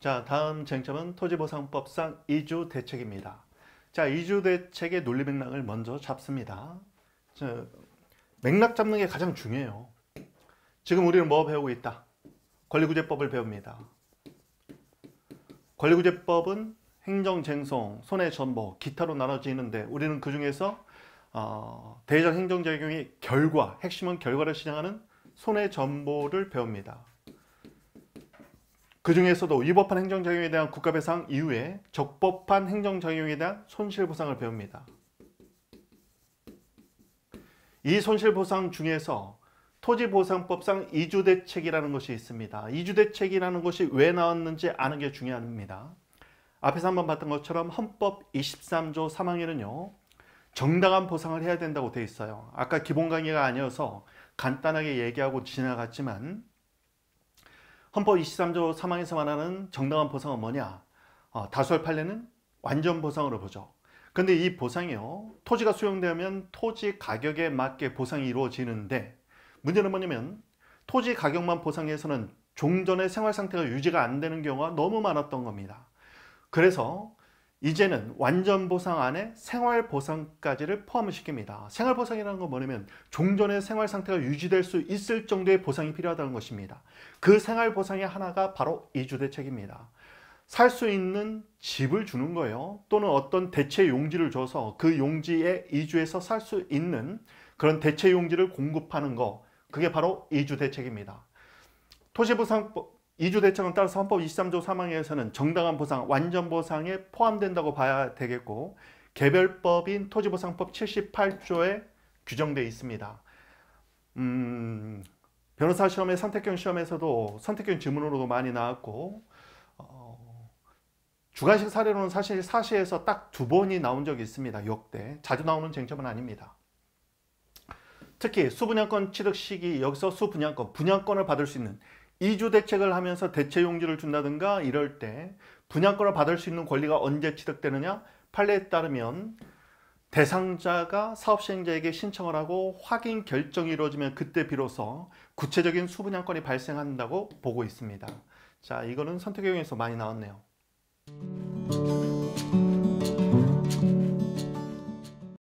자 다음 쟁점은 토지보상법상 이주 대책입니다. 자이주 대책의 논리 맥락을 먼저 잡습니다. 자, 맥락 잡는 게 가장 중요해요. 지금 우리는 뭐 배우고 있다? 권리구제법을 배웁니다. 권리구제법은 행정쟁송, 손해전보, 기타로 나눠지는데 우리는 그 중에서 어, 대의적 행정작용의 결과, 핵심은 결과를 시장하는 손해 전보를 배웁니다. 그 중에서도 위법한 행정작용에 대한 국가배상 이후에 적법한 행정작용에 대한 손실보상을 배웁니다. 이 손실보상 중에서 토지보상법상 이주대책이라는 것이 있습니다. 이주대책이라는 것이 왜 나왔는지 아는 게 중요합니다. 앞에서 한번 봤던 것처럼 헌법 23조 3항에는요. 정당한 보상을 해야 된다고 되어 있어요. 아까 기본 강의가 아니어서 간단하게 얘기하고 지나갔지만 헌법 23조 3항에서 말하는 정당한 보상은 뭐냐? 어, 다수의 판례는 완전 보상으로 보죠. 근데 이 보상이요. 토지가 수용되면 토지 가격에 맞게 보상이 이루어지는데 문제는 뭐냐면 토지 가격만 보상해서는 종전의 생활 상태가 유지가 안 되는 경우가 너무 많았던 겁니다. 그래서 이제는 완전 보상 안에 생활 보상까지를 포함 시킵니다. 생활 보상이라는 건 뭐냐면 종전의 생활 상태가 유지될 수 있을 정도의 보상이 필요하다는 것입니다. 그 생활 보상의 하나가 바로 이주 대책입니다. 살 수 있는 집을 주는 거예요. 또는 어떤 대체 용지를 줘서 그 용지에 이주해서 살 수 있는 그런 대체 용지를 공급하는 거. 그게 바로 이주 대책입니다. 토지보상 2주 대책은 따라서 헌법 23조 3항에서는 정당한 보상, 완전 보상에 포함된다고 봐야 되겠고 개별법인 토지보상법 78조에 규정되어 있습니다. 음, 변호사 시험의 선택형 시험에서도 선택형 지문으로도 많이 나왔고 어, 주관식 사례로는 사실 사시에서 딱 두 번이 나온 적이 있습니다. 역대 자주 나오는 쟁점은 아닙니다. 특히 수분양권 취득 시기 여기서 수분양권, 분양권을 받을 수 있는 이주 대책을 하면서 대체 용지를 준다든가 이럴 때 분양권을 받을 수 있는 권리가 언제 취득되느냐 판례에 따르면 대상자가 사업 시행자에게 신청을 하고 확인 결정이 이루어지면 그때 비로소 구체적인 수분양권이 발생한다고 보고 있습니다. 자, 이거는 선택형에서 많이 나왔네요.